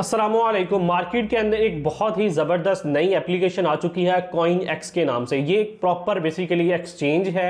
Aslam market के अंदर एक बहुत ही ज़बरदस्त नई एप्लीकेशन आ चुकी है कॉइन एक्स के नाम से ये एक प्रॉपर बेसिकली एक्सचेंज है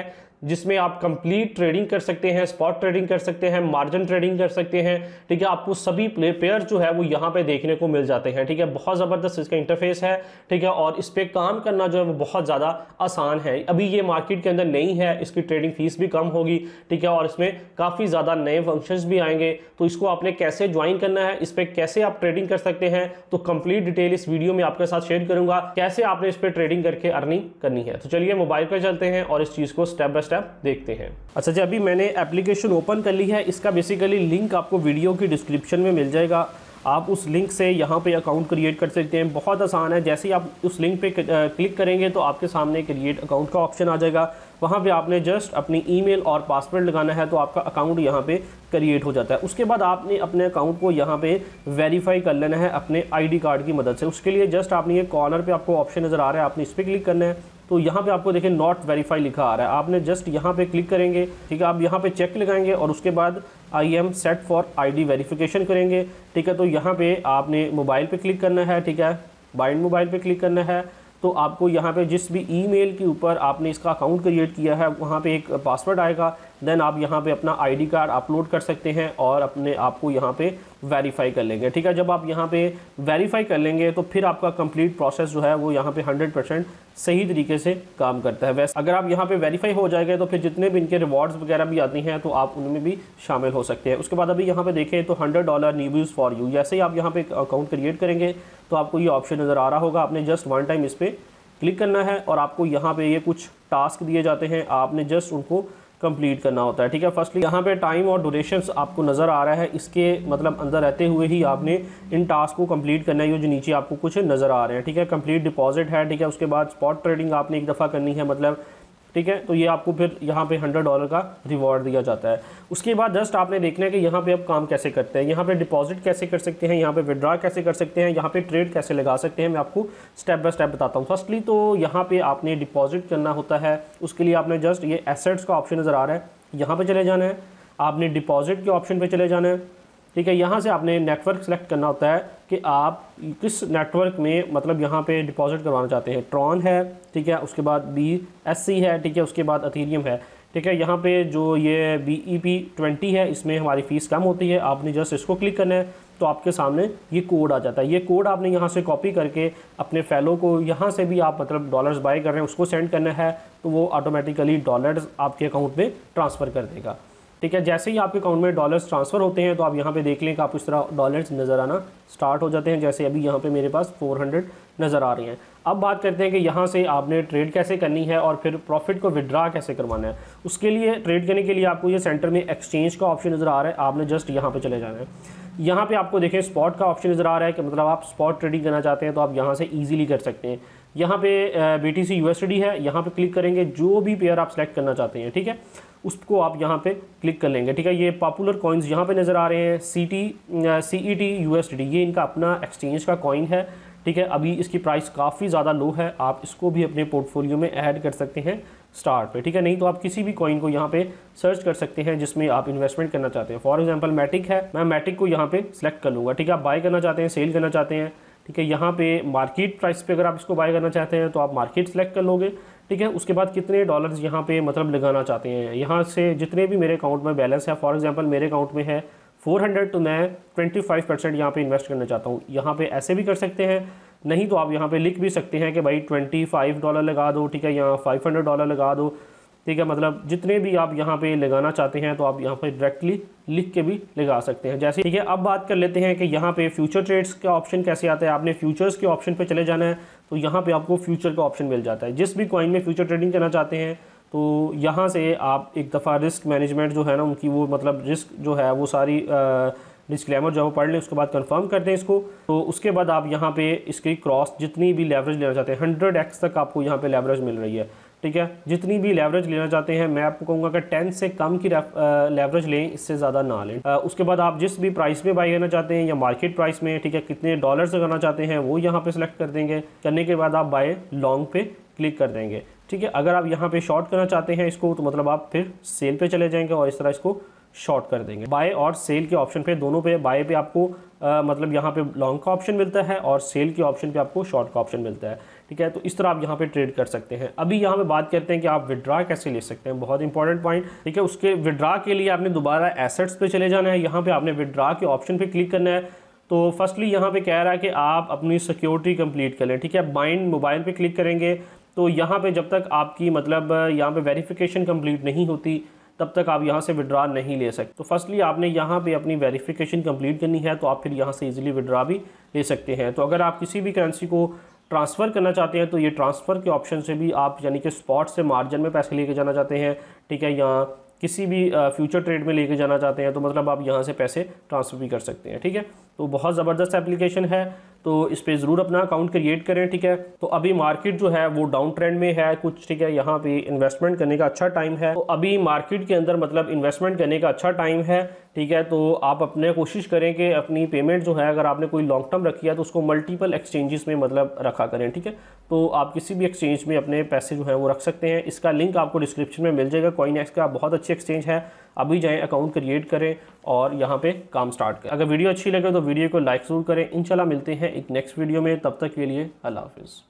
जिसमें आप कंप्लीट ट्रेडिंग कर सकते हैं स्पॉट ट्रेडिंग कर सकते हैं मार्जिन ट्रेडिंग कर सकते हैं ठीक है आपको सभी प्ले पेयर जो है वो यहाँ पे देखने को मिल जाते हैं ठीक है बहुत ज़बरदस्त इसका इंटरफेस है ठीक है और इस पर काम करना जो है वो बहुत ज़्यादा आसान है अभी ये मार्केट के अंदर नहीं है इसकी ट्रेडिंग फीस भी कम होगी ठीक है और इसमें काफ़ी ज़्यादा नए फंक्शन भी आएंगे तो इसको आपने कैसे ज्वाइन करना है इस पर कैसे आप ट्रेडिंग कर सकते हैं तो कंप्लीट डिटेल इस वीडियो में आपके साथ शेयर करूंगा कैसे आपने इस पर ट्रेडिंग करके अर्निंग करनी है तो चलिए मोबाइल पर चलते हैं और इस चीज़ को स्टेप बाय स्टेप स्टेप देखते हैं अच्छा जी अभी मैंने एप्लीकेशन ओपन कर ली है इसका बेसिकली लिंक आपको वीडियो की डिस्क्रिप्शन में मिल जाएगा आप उस लिंक से यहाँ पे अकाउंट क्रिएट कर सकते हैं बहुत आसान है जैसे ही आप उस लिंक पे क्लिक करेंगे तो आपके सामने क्रिएट अकाउंट का ऑप्शन आ जाएगा वहाँ पे आपने जस्ट अपनी ईमेल और पासवर्ड लगाना है तो आपका अकाउंट यहाँ पे क्रिएट हो जाता है उसके बाद आपने अपने अकाउंट को यहाँ पे वेरीफाई कर लेना है अपने आईडी कार्ड की मदद से उसके लिए जस्ट आपने ये कॉर्नर पर आपको ऑप्शन नज़र आ रहा है आपने इस पर क्लिक करना है तो यहाँ पे आपको देखें नॉट वेरीफाई लिखा आ रहा है आपने जस्ट यहाँ पे क्लिक करेंगे ठीक है आप यहाँ पे चेक लगाएंगे और उसके बाद I am set for ID verification करेंगे ठीक है तो यहाँ पे आपने मोबाइल पे क्लिक करना है ठीक है बाइंड मोबाइल पे क्लिक करना है तो आपको यहाँ पे जिस भी ईमेल के ऊपर आपने इसका अकाउंट क्रिएट किया है वहाँ पे एक पासवर्ड आएगा देन आप यहाँ पे अपना आईडी कार्ड अपलोड कर सकते हैं और अपने आप को यहाँ पे वेरीफाई कर लेंगे ठीक है जब आप यहाँ पे वेरीफाई कर लेंगे तो फिर आपका कंप्लीट प्रोसेस जो है वो यहाँ पे 100 परसेंट सही तरीके से काम करता है वैसे अगर आप यहाँ पे वेरीफाई हो जाएगा तो फिर जितने भी इनके रिवॉर्ड्स वगैरह भी आती हैं तो आप उनमें भी शामिल हो सकते हैं उसके बाद अभी यहाँ पे देखें तो hundred dollar news for you जैसे ही आप यहाँ पे अकाउंट क्रिएट करेंगे तो आपको ये ऑप्शन नज़र आ रहा होगा आपने जस्ट वन टाइम इस पर क्लिक करना है और आपको यहाँ पे ये कुछ टास्क दिए जाते हैं आपने जस्ट उनको कंप्लीट करना होता है ठीक है फर्स्टली यहाँ पे टाइम और ड्यूरेशन आपको नज़र आ रहा है इसके मतलब अंदर रहते हुए ही आपने इन टास्क को कंप्लीट करना है जो नीचे आपको कुछ नज़र आ रहे हैं ठीक है कंप्लीट डिपॉजिट है ठीक है उसके बाद स्पॉट ट्रेडिंग आपने एक दफ़ा करनी है मतलब ठीक है तो ये आपको फिर यहाँ पे हंड्रेड डॉलर का रिवॉर्ड दिया जाता है उसके बाद जस्ट आपने देखना है कि यहाँ पे आप काम कैसे करते हैं यहाँ पे डिपॉजिट कैसे कर सकते हैं यहाँ पे विड्रॉ कैसे कर सकते हैं यहाँ पे ट्रेड कैसे लगा सकते हैं मैं आपको स्टेप बाय स्टेप बताता हूँ फर्स्टली तो यहाँ पे आपने डिपॉजिट करना होता है उसके लिए आपने जस्ट ये एसेट्स का ऑप्शन नज़र आ रहा है यहाँ पर चले जाना है आपने डिपॉजिट के ऑप्शन पर चले जाना है ठीक है यहाँ से आपने नेटवर्क सेलेक्ट करना होता है कि आप किस नेटवर्क में मतलब यहाँ पे डिपॉजिट करवाना चाहते हैं ट्रॉन है ठीक है उसके बाद बी एस सी है ठीक है उसके बाद अथीरियम है ठीक है यहाँ पे जो ये बी ई पी ट्वेंटी है इसमें हमारी फ़ीस कम होती है आपने जस्ट इसको क्लिक करना है तो आपके सामने ये कोड आ जाता है ये कोड आपने यहाँ से कॉपी करके अपने फैलो को यहाँ से भी आप मतलब डॉलर्स बाय कर रहे हैं उसको सेंड करना है तो वो ऑटोमेटिकली डॉलर्स आपके अकाउंट में ट्रांसफ़र कर देगा ठीक है जैसे ही आपके अकाउंट में डॉलर्स ट्रांसफ़र होते हैं तो आप यहाँ पे देख लें कि आप इस तरह डॉलर्स नज़र आना स्टार्ट हो जाते हैं जैसे अभी यहाँ पे मेरे पास 400 नज़र आ रहे हैं अब बात करते हैं कि यहाँ से आपने ट्रेड कैसे करनी है और फिर प्रॉफिट को विड्रा कैसे करवाना है उसके लिए ट्रेड करने के लिए आपको ये सेंटर में एक्सचेंज का ऑप्शन नज़र आ रहा है आपने जस्ट यहाँ पर चले जाना है यहाँ पर आपको देखें स्पॉट का ऑप्शन नज़र आ रहा है कि मतलब आप स्पॉट ट्रेडिंग करना चाहते हैं तो आप यहाँ से ईजिली कर सकते हैं यहाँ पे बी टी सी है यहाँ पे क्लिक करेंगे जो भी पेयर आप सेलेक्ट करना चाहते हैं ठीक है उसको आप यहाँ पे क्लिक कर लेंगे ठीक है ये पॉपुलर कॉइन्स यहाँ पे नज़र आ रहे हैं C T C E T U S D ये इनका अपना एक्सचेंज का कॉइन है ठीक है अभी इसकी प्राइस काफ़ी ज़्यादा लो है आप इसको भी अपने पोर्टफोलियो में ऐड कर सकते हैं स्टार्ट पे ठीक है नहीं तो आप किसी भी कॉइन को यहाँ पे सर्च कर सकते हैं जिसमें आप इन्वेस्टमेंट करना चाहते हैं फॉर एग्जांपल मैटिक है मैं मैटिक को यहाँ पे सिलेक्ट कर लूँगा ठीक है आप बाय करना चाहते हैं सेल करना चाहते हैं ठीक है यहाँ पे मार्केट प्राइस पे अगर आप इसको बाय करना चाहते हैं तो आप मार्केट सेलेक्ट कर लोगे ठीक है उसके बाद कितने डॉलर्स यहाँ पे मतलब लगाना चाहते हैं यहाँ से जितने भी मेरे अकाउंट में बैलेंस है फॉर एग्जांपल मेरे अकाउंट में है 400 तो मैं 25 परसेंट यहाँ पर इन्वेस्ट करना चाहता हूँ यहाँ पे ऐसे भी कर सकते हैं नहीं तो आप यहाँ पे लिख भी सकते हैं कि भाई 25 डॉलर लगा दो ठीक है यहाँ 500 डॉलर लगा दो ठीक है मतलब जितने भी आप यहाँ पे लगाना चाहते हैं तो आप यहाँ पे डायरेक्टली लिख के भी लगा सकते हैं जैसे ठीक है अब बात कर लेते हैं कि यहाँ पे फ्यूचर ट्रेड्स का ऑप्शन कैसे आता है आपने फ्यूचर्स के ऑप्शन पे चले जाना है तो यहाँ पे आपको फ्यूचर का ऑप्शन मिल जाता है जिस भी कॉइन में फ्यूचर ट्रेडिंग करना चाहते हैं तो यहाँ से आप एक दफ़ा रिस्क मैनेजमेंट जो है ना उनकी वो मतलब रिस्क जो है वो सारी डिस्क्लेमर जो है वो पढ़ लें उसके बाद कंफर्म कर दें इसको तो उसके बाद आप यहाँ पे इसकी क्रॉस जितनी भी लेवरेज लेना चाहते हैं हंड्रेड एक्स तक आपको यहाँ पे लेवरेज मिल रही है ठीक है जितनी भी लेवरेज लेना चाहते हैं मैं आपको कहूँगा कि टेन से कम की लेवरेज लें इससे ज़्यादा ना लें उसके बाद आप जिस भी प्राइस में बाई करना चाहते हैं या मार्केट प्राइस में ठीक है कितने डॉलर से करना चाहते हैं वो यहाँ पे सेलेक्ट कर देंगे करने के बाद आप बाय लॉन्ग पे क्लिक कर देंगे ठीक है अगर आप यहाँ पे शॉर्ट करना चाहते हैं इसको तो मतलब आप फिर सेल पे चले जाएंगे और इस तरह इसको शॉर्ट कर देंगे बाय और सेल के ऑप्शन पे दोनों पे बाय पे आपको आ, मतलब यहाँ पे लॉन्ग का ऑप्शन मिलता है और सेल के ऑप्शन पे आपको शॉर्ट का ऑप्शन मिलता है ठीक है तो इस तरह आप यहाँ पे ट्रेड कर सकते हैं अभी यहाँ पे बात करते हैं कि आप विड्रा कैसे ले सकते हैं बहुत इंपॉर्टेंट पॉइंट ठीक है उसके विड्रा के लिए आपने दोबारा एसेट्स पर चले जाना है यहाँ पर आपने विड्रा के ऑप्शन पर क्लिक करना है तो फर्स्टली यहाँ पर कह रहा है कि आप अपनी सिक्योरिटी कंप्लीट कर लें ठीक है बाइंड मोबाइल पर क्लिक करेंगे तो यहाँ पर जब तक आपकी मतलब यहाँ पर वेरीफिकेशन कंप्लीट नहीं होती तब तक आप यहाँ से विड्रा नहीं ले सकते तो फर्स्टली आपने यहाँ पे अपनी वेरिफिकेशन कंप्लीट करनी है तो आप फिर यहाँ से इजीली विड्रा भी ले सकते हैं तो अगर आप किसी भी करेंसी को ट्रांसफ़र करना चाहते हैं तो ये ट्रांसफ़र के ऑप्शन से भी आप यानी कि स्पॉट से मार्जिन में पैसे लेके जाना चाहते हैं ठीक है यहाँ किसी भी फ्यूचर ट्रेड में लेके जाना चाहते हैं तो मतलब आप यहाँ से पैसे ट्रांसफ़र भी कर सकते हैं ठीक है तो बहुत ज़बरदस्त एप्लीकेशन है तो इस पर ज़रूर अपना अकाउंट क्रिएट करें ठीक है तो अभी मार्केट जो है वो डाउन ट्रेंड में है कुछ ठीक है यहाँ पे इन्वेस्टमेंट करने का अच्छा टाइम है तो अभी मार्केट के अंदर मतलब इन्वेस्टमेंट करने का अच्छा टाइम है ठीक है तो आप अपने कोशिश करें कि अपनी पेमेंट जो है अगर आपने कोई लॉन्ग टर्म रखी है तो उसको मल्टीपल एक्सचेंजेस में मतलब रखा करें ठीक है तो आप किसी भी एक्सचेंज में अपने पैसे जो है वो रख सकते हैं इसका लिंक आपको डिस्क्रिप्शन में मिल जाएगा कॉइन एक्स का बहुत अच्छी एक्सचेंज है अभी जाएँ अकाउंट क्रिएट करें और यहाँ पर काम स्टार्ट करें अगर वीडियो अच्छी लगे तो वीडियो को लाइक ज़रूर करें इन मिलते हैं एक नेक्स्ट वीडियो में तब तक के लिए अल्लाह हाफिज़